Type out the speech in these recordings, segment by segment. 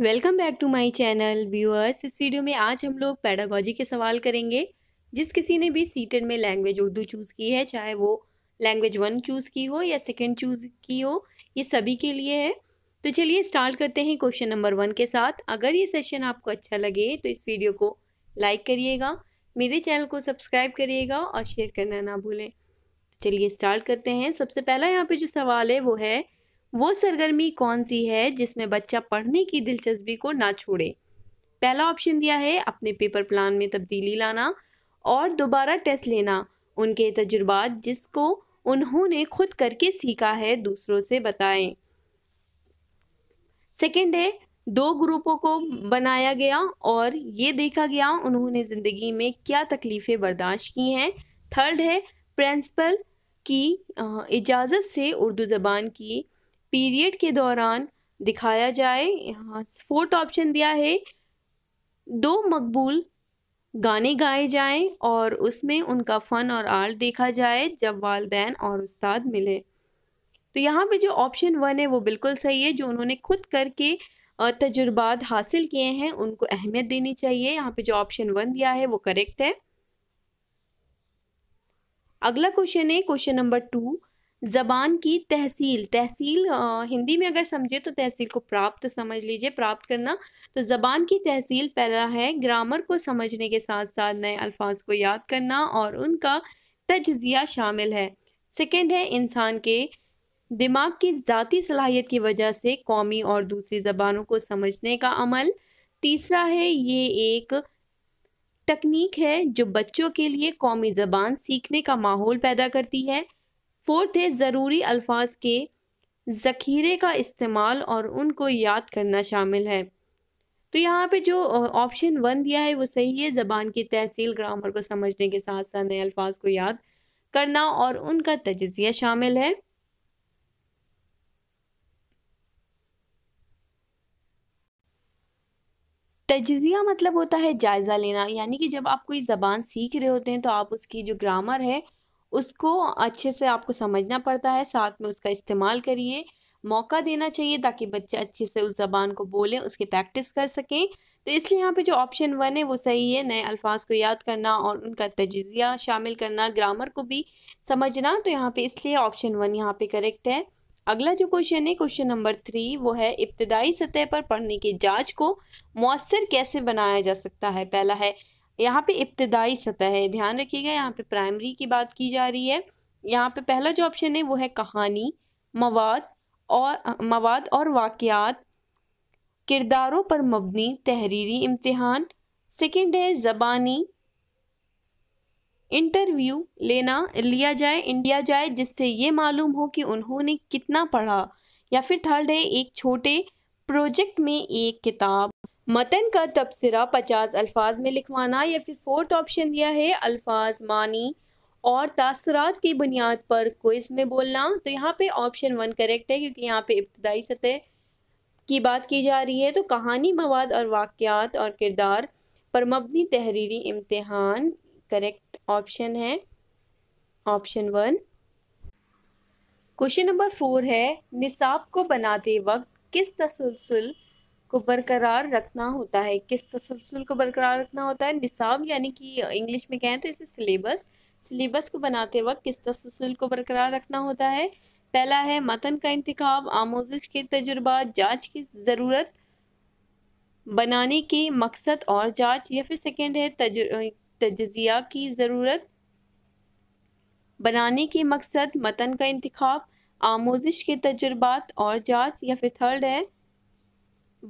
welcome back to my channel viewers इस video में आज हम लोग पैडागोजी के सवाल करेंगे जिस किसी ने भी सीटेड में लैंग्वेज उर्दू चूज़ की है चाहे वो लैंग्वेज वन चूज़ की हो या सेकंड चूज़ की हो ये सभी के लिए है तो चलिए स्टार्ट करते हैं क्वेश्चन नंबर वन के साथ अगर ये सेशन आपको अच्छा लगे तो इस वीडियो को लाइक करिएगा मेरे चैनल को सब्सक्राइब करिएगा और शेयर करना ना भूलें चलिए स्टार्ट करते हैं सबसे पहला यहाँ पर जो सवाल है वो है वो सरगर्मी कौन सी है जिसमें बच्चा पढ़ने की दिलचस्पी को ना छोड़े पहला ऑप्शन दिया है अपने पेपर प्लान में तब्दीली लाना और दोबारा टेस्ट लेना उनके तजुर्बात जिसको उन्होंने खुद करके सीखा है दूसरों से बताएं सेकंड है दो ग्रुपों को बनाया गया और ये देखा गया उन्होंने ज़िंदगी में क्या तकलीफ़ें बर्दाश्त की हैं थर्ड है प्रिंसिपल की इजाज़त से उर्दू ज़बान की पीरियड के दौरान दिखाया जाए यहाँ फोर्थ ऑप्शन दिया है दो मकबूल गाने गाए जाएं और उसमें उनका फ़न और आर्ट देखा जाए जब वालदेन और उस्ताद मिले तो यहाँ पे जो ऑप्शन वन है वो बिल्कुल सही है जो उन्होंने खुद करके तजुर्बात हासिल किए हैं उनको अहमियत देनी चाहिए यहाँ पे जो ऑप्शन वन दिया है वो करेक्ट है अगला क्वेश्चन है क्वेश्चन नंबर टू ज़बान की तहसील तहसील आ, हिंदी में अगर समझे तो तहसील को प्राप्त समझ लीजिए प्राप्त करना तो ज़बान की तहसील पहला है ग्रामर को समझने के साथ साथ नए अल्फाज को याद करना और उनका तजिया शामिल है सेकेंड है इंसान के दिमाग की ज़ाती सलाहियत की वजह से कौमी और दूसरी ज़बानों को समझने का अमल तीसरा है ये एक तकनीक है जो बच्चों के लिए कौमी ज़बान सीखने का माहौल पैदा करती है फोर्थ है ज़रूरी अल्फाज के ज़खीरे का इस्तेमाल और उनको याद करना शामिल है तो यहाँ पे जो ऑप्शन वन दिया है वो सही है ज़बान की तहसील ग्रामर को समझने के साथ साथ नए अल्फाज को याद करना और उनका तजिया शामिल है तजिया मतलब होता है जायज़ा लेना यानी कि जब आप कोई ज़बान सीख रहे होते हैं तो आप उसकी जो ग्रामर है उसको अच्छे से आपको समझना पड़ता है साथ में उसका इस्तेमाल करिए मौका देना चाहिए ताकि बच्चे अच्छे से उस ज़बान को बोलें उसकी प्रैक्टिस कर सकें तो इसलिए यहाँ पे जो ऑप्शन वन है वो सही है नए अल्फाज को याद करना और उनका तजिया शामिल करना ग्रामर को भी समझना तो यहाँ पे इसलिए ऑप्शन वन यहाँ पे करेक्ट है अगला जो क्वेश्चन है क्वेश्चन नंबर थ्री वो है इब्तदाई सतह पर पढ़ने की जाँच को मौसर कैसे बनाया जा सकता है पहला है यहाँ पे इब्तदाई सतह है ध्यान रखिएगा यहाँ पे प्राइमरी की बात की जा रही है यहाँ पे पहला जो ऑप्शन है वो है कहानी मवाद और मवाद और वाक़ात किरदारों पर मबनी तहरीरी इम्तहान सेकेंड है ज़बानी इंटरव्यू लेना लिया जाए इंडिया जाए जिससे ये मालूम हो कि उन्होंने कितना पढ़ा या फिर थर्ड है एक छोटे प्रोजेक्ट में एक किताब मतन का तबसरा पचास अल्फाज में लिखवाना या फिर फोर्थ ऑप्शन दिया है अल्फाज मानी और तासरात की बुनियाद पर क्विज़ में बोलना तो यहाँ पे ऑप्शन वन करेक्ट है क्योंकि यहाँ पे इब्तदाई सतह की बात की जा रही है तो कहानी मवाद और वाक़ात और किरदार पर मबनी तहरीरी इम्तहान करेक्ट ऑप्शन है option one question number four है निसाब को बनाते वक्त किस तसलसल को बरकरार रखना होता है किस तसलसल को बरकरार रखना होता है निसाब यानी कि इंग्लिश में कहें तो इसे सिलेबस सिलेबस को बनाते वक्त किस तसलसल को बरकरार रखना होता है पहला है मतन का इंतखब आमोजिश के तजुर्बा जांच की ज़रूरत बनाने के मकसद और जांच या फिर सेकेंड है तजिया की ज़रूरत बनाने के मकसद मतन का इंतखब आमोजिश के तजुर्बात और जांच या फिर थर्ड है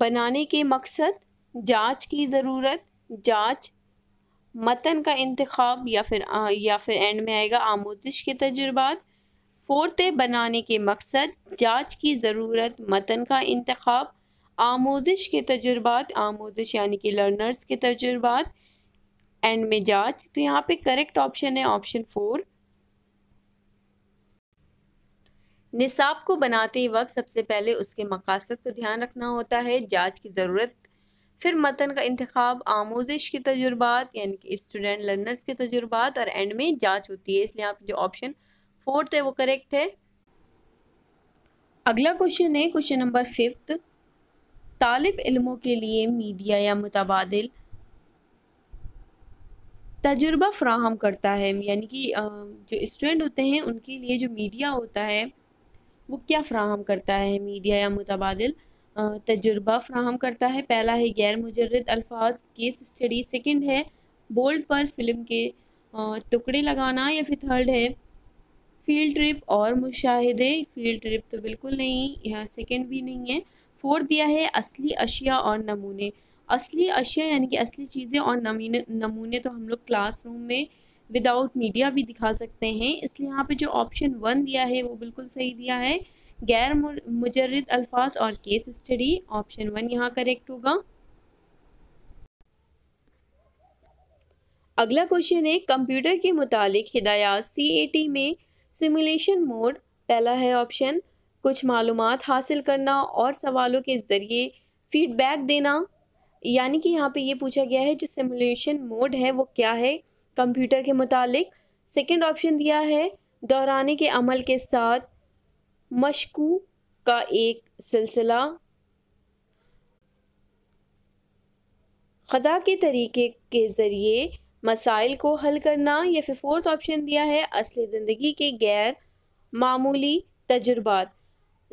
बनाने के मकसद जांच की ज़रूरत जांच मतन का इंतखब या फिर आ, या फिर एंड में आएगा आमोजिश के तजुर्बात फोर्थ बनाने के मकसद जांच की ज़रूरत मतन का इंतखब आमोजिश के तजुर्बात आमोजिश यानी कि लर्नर्स के तजुर्बात एंड में जांच तो यहाँ पे करेक्ट ऑप्शन है ऑप्शन फोर निसाब को बनाते वक्त सबसे पहले उसके मकासद को ध्यान रखना होता है जांच की ज़रूरत फिर मतन का इंतखब आमोजिश के तजुर्बात यानी कि स्टूडेंट लर्नर्स के तजुर्बात और एंड में जांच होती है इसलिए आप जो ऑप्शन फोर्थ है वो करेक्ट है अगला क्वेश्चन है क्वेश्चन नंबर फिफ्थ तालब इलमों के लिए मीडिया या मुतबाद तजुर्बा फ्राहम करता है यानी कि जो स्टूडेंट होते हैं उनके लिए जो मीडिया होता है वो क्या फ्राहम करता है मीडिया या मुतबादल तजुर्बा फ्राहम करता है पहला है गैर मुजरद अल्फाज केस स्टडी सेकंड है बोल्ड पर फिल्म के टुकड़े लगाना या फिर थर्ड है फील्ड ट्रिप और मुशाहिदे फील्ड ट्रिप तो बिल्कुल नहीं यहाँ सेकंड भी नहीं है फोर्थ दिया है असली अशिया और नमूने असली अशिया यानी कि असली चीज़ें और नमूने नमूने तो हम लोग क्लास में विदाउट मीडिया भी दिखा सकते हैं इसलिए यहाँ पे जो ऑप्शन वन दिया है वो बिल्कुल सही दिया है गैर मुजरद अल्फाज और केस स्टडी ऑप्शन वन यहाँ करेक्ट होगा अगला क्वेश्चन है कंप्यूटर के मुतालिक हिदायत सी ए टी में सिमुलेशन मोड पहला है ऑप्शन कुछ मालूम हासिल करना और सवालों के ज़रिए फीडबैक देना यानी कि यहाँ पे ये पूछा गया है जो सिमुलेशन मोड है वो क्या है कंप्यूटर के मुतालिक सेकेंड ऑप्शन दिया है दोहराने के अमल के साथ मशकू का एक सिलसिला ख़दा के तरीके के ज़रिए मसाइल को हल करना या फिर फोर्थ ऑप्शन दिया है असली ज़िंदगी के गैर मामूली तजुर्बात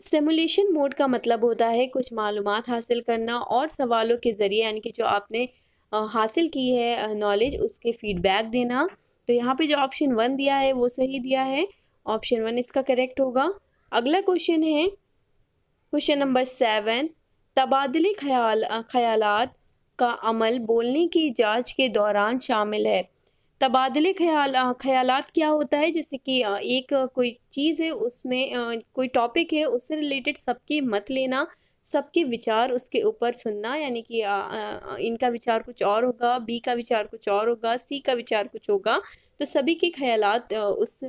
सिमुलेशन मोड का मतलब होता है कुछ मालूम हासिल करना और सवालों के ज़रिए यानी कि जो आपने हासिल की है नॉलेज उसके फीडबैक देना तो यहाँ पे जो ऑप्शन वन दिया है वो सही दिया है ऑप्शन वन इसका करेक्ट होगा अगला क्वेश्चन है क्वेश्चन नंबर सेवन तबादले ख्याल ख्यालात का अमल बोलने की जांच के दौरान शामिल है तबादले ख्याल ख्यालात क्या होता है जैसे कि एक कोई चीज़ है उसमें कोई टॉपिक है उससे रिलेटेड सबके मत लेना सबके विचार उसके ऊपर सुनना यानी कि आ, आ, इनका विचार कुछ और होगा बी का विचार कुछ और होगा सी का विचार कुछ होगा तो सभी के ख्याल उस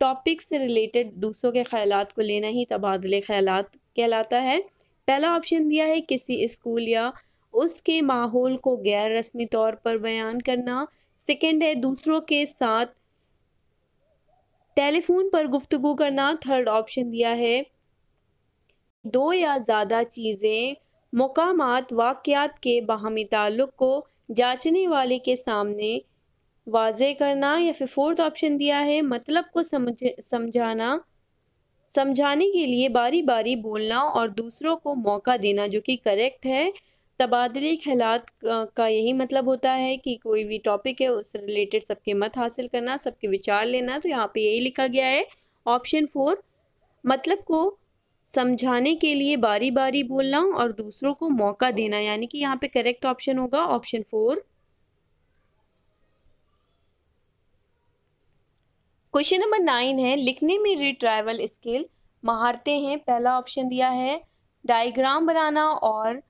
टॉपिक से रिलेटेड दूसरों के ख्याल को लेना ही तबादले ख्याल कहलाता है पहला ऑप्शन दिया है किसी स्कूल या उसके माहौल को गैर रस्मी तौर पर बयान करना सेकंड है दूसरों के साथ टेलीफोन पर गुफ्तगु करना थर्ड ऑप्शन दिया है दो या ज़्यादा चीज़ें मकाम वाक़ात के बाहमी ताल्लुक को जांचने वाले के सामने वाज करना या फिर फोर्थ ऑप्शन दिया है मतलब को समझ समझाना समझाने के लिए बारी बारी बोलना और दूसरों को मौका देना जो कि करेक्ट है तबादले ख्यालात का यही मतलब होता है कि कोई भी टॉपिक है उससे रिलेटेड सबके मत हासिल करना सबके विचार लेना तो यहाँ पे यही लिखा गया है ऑप्शन फोर मतलब को समझाने के लिए बारी बारी बोलना और दूसरों को मौका देना यानी कि यहाँ पे करेक्ट ऑप्शन होगा option four question number nine है लिखने में रिट्राइवल स्किल महारते हैं पहला ऑप्शन दिया है डायग्राम बनाना और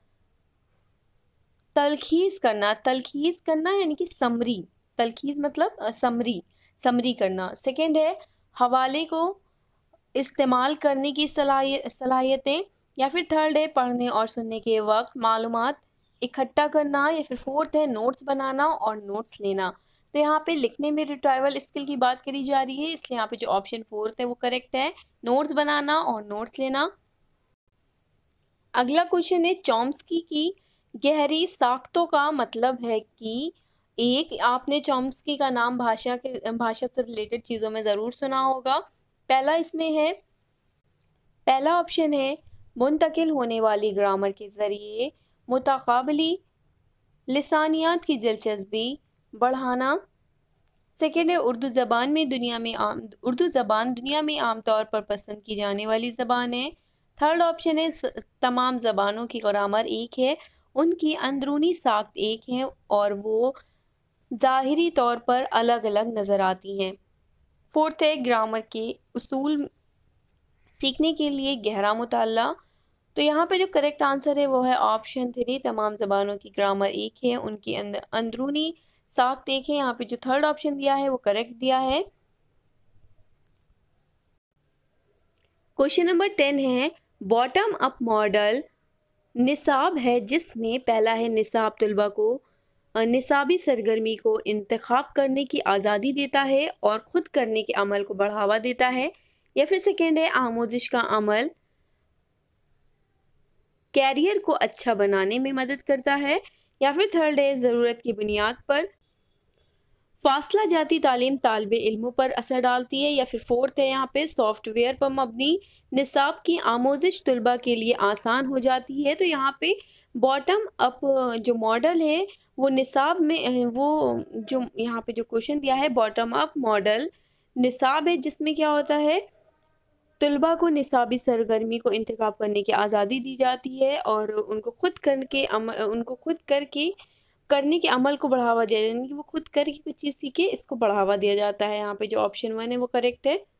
तलखीज करना तलखीज करना यानी कि समरी तलखीज मतलब समरी समरी करना सेकेंड है हवाले को इस्तेमाल करने की सलाहियतें या फिर थर्ड है पढ़ने और सुनने के वक्त मालूम इकट्ठा करना या फिर फोर्थ है नोट्स बनाना और नोट्स लेना तो यहाँ पे लिखने में रिट्राइवल स्किल की बात करी जा रही है इसलिए यहाँ पे जो ऑप्शन फोर्थ है वो करेक्ट है नोट्स बनाना और नोट्स लेना अगला क्वेश्चन है चॉम्स्की की गहरी साख्तों का मतलब है कि एक आपने चॉम्स्की का नाम भाषा के भाषा से रिलेटेड चीज़ों में ज़रूर सुना होगा पहला इसमें है पहला ऑप्शन है मुंतकिल होने वाली ग्रामर के ज़रिए मुतबली लसानियात की दिलचस्पी बढ़ाना सेकेंड है उर्दू ज़बान में दुनिया में आम उर्दू ज़बान दुनिया में आम तौर पर पसंद की जाने वाली ज़बान है थर्ड ऑप्शन है तमाम ज़बानों की ग्रामर एक है उनकी अंदरूनी साख्त एक है और वो ज़ाहरी तौर पर अलग अलग नज़र आती हैं फोर्थ है ग्रामर के उसूल सीखने के लिए गहरा मुताला तो यहाँ पे जो करेक्ट आंसर है वो है ऑप्शन थ्री तमाम ज़बानों की ग्रामर एक है उनकी अंदरूनी साख देखें यहाँ पे जो थर्ड ऑप्शन दिया है वो करेक्ट दिया है क्वेश्चन नंबर टेन है बॉटम अप मॉडल निसाब है जिसमें पहला है निसाब तलबा को निसाबी सरगर्मी को इंतखब करने की आज़ादी देता है और ख़ुद करने के अमल को बढ़ावा देता है या फिर सेकेंड है आमोजिश का अमल कैरियर को अच्छा बनाने में मदद करता है या फिर थर्ड है ज़रूरत की बुनियाद पर फासला जाती तालीम तालब इलमों पर असर डालती है या फिर फोर्थ है यहाँ पे सॉफ्टवेयर पर मबनी निसाब की आमोजिश तलबा के लिए आसान हो जाती है तो यहाँ पे बॉटम अप जो मॉडल है वो निसाब में वो जो यहाँ पे जो क्वेश्चन दिया है बॉटम अप मॉडल निसाब है जिसमें क्या होता है तलबा को निसाबी सरगर्मी को इंतखब करने की आज़ादी दी जाती है और उनको खुद करके उनको खुद करके करने के अमल को बढ़ावा दिया जाए यानी कि वो खुद करके कुछ चीज़ सीखे इसको बढ़ावा दिया जाता है यहाँ पे जो ऑप्शन वन है वो करेक्ट है